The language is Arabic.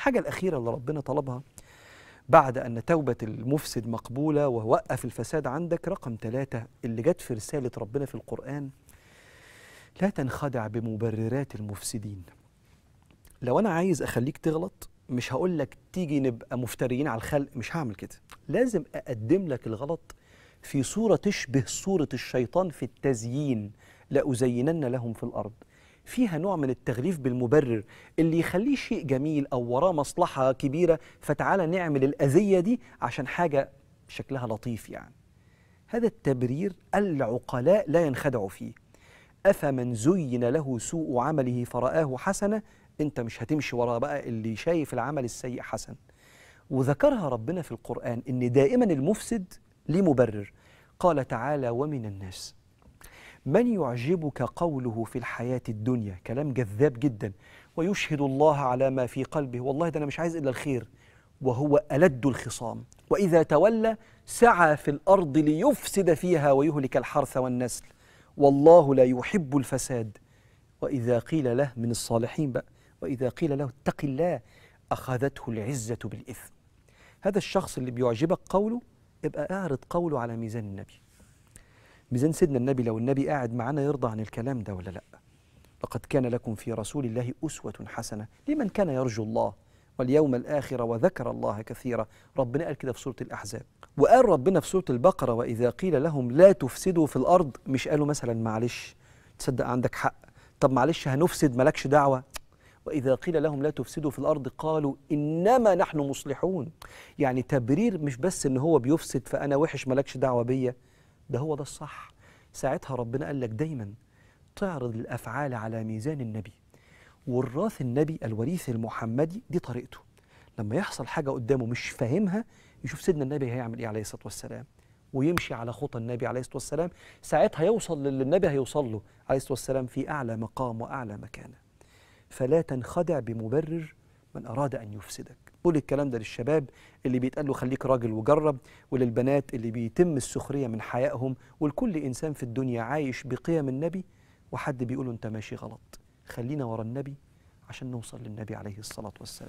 الحاجة الأخيرة اللي ربنا طلبها بعد أن توبة المفسد مقبولة ووقف الفساد عندك رقم ثلاثة اللي جت في رسالة ربنا في القرآن لا تنخدع بمبررات المفسدين لو أنا عايز أخليك تغلط مش هقول لك تيجي نبقى مفتريين على الخلق مش هعمل كده لازم أقدم لك الغلط في صورة تشبه صورة الشيطان في التزيين لأزينن لهم في الأرض فيها نوع من التغليف بالمبرر اللي يخليه شيء جميل أو وراه مصلحة كبيرة فتعالى نعمل الأذية دي عشان حاجة شكلها لطيف يعني هذا التبرير العقلاء لا ينخدعوا فيه أفمن زين له سوء عمله فرآه حسنة أنت مش هتمشي وراه بقى اللي شايف العمل السيء حسن وذكرها ربنا في القرآن إن دائما المفسد ليه مبرر قال تعالى ومن الناس من يعجبك قوله في الحياة الدنيا كلام جذاب جدا ويشهد الله على ما في قلبه والله ده أنا مش عايز إلا الخير وهو ألد الخصام وإذا تولى سعى في الأرض ليفسد فيها ويهلك الحرث والنسل والله لا يحب الفساد وإذا قيل له من الصالحين بقى وإذا قيل له اتق الله أخذته العزة بالإثم هذا الشخص اللي بيعجبك قوله ابقى اعرض قوله على ميزان النبي ميزان سيدنا النبي لو النبي قاعد معانا يرضى عن الكلام ده ولا لا لقد كان لكم في رسول الله أسوة حسنة لمن كان يرجو الله واليوم الآخر وذكر الله كثيرا ربنا قال كده في سورة الأحزاب وقال ربنا في سورة البقرة وإذا قيل لهم لا تفسدوا في الأرض مش قالوا مثلا معلش تصدق عندك حق طب معلش هنفسد مالكش دعوة وإذا قيل لهم لا تفسدوا في الأرض قالوا إنما نحن مصلحون يعني تبرير مش بس إن هو بيفسد فأنا وحش مالكش دعوة بيا ده هو ده الصح ساعتها ربنا قال لك دايما تعرض الافعال على ميزان النبي والراث النبي الوريث المحمدي دي طريقته لما يحصل حاجه قدامه مش فاهمها يشوف سيدنا النبي هيعمل ايه عليه الصلاه والسلام ويمشي على خطى النبي عليه الصلاه والسلام ساعتها يوصل للي النبي هيوصل له عليه الصلاه والسلام في اعلى مقام واعلى مكانه فلا تنخدع بمبرر من اراد ان يفسدك قول الكلام ده للشباب اللي بيتقال له خليك راجل وجرب وللبنات اللي بيتم السخريه من حيائهم ولكل انسان في الدنيا عايش بقيم النبي وحد بيقول انت ماشي غلط خلينا ورا النبي عشان نوصل للنبي عليه الصلاه والسلام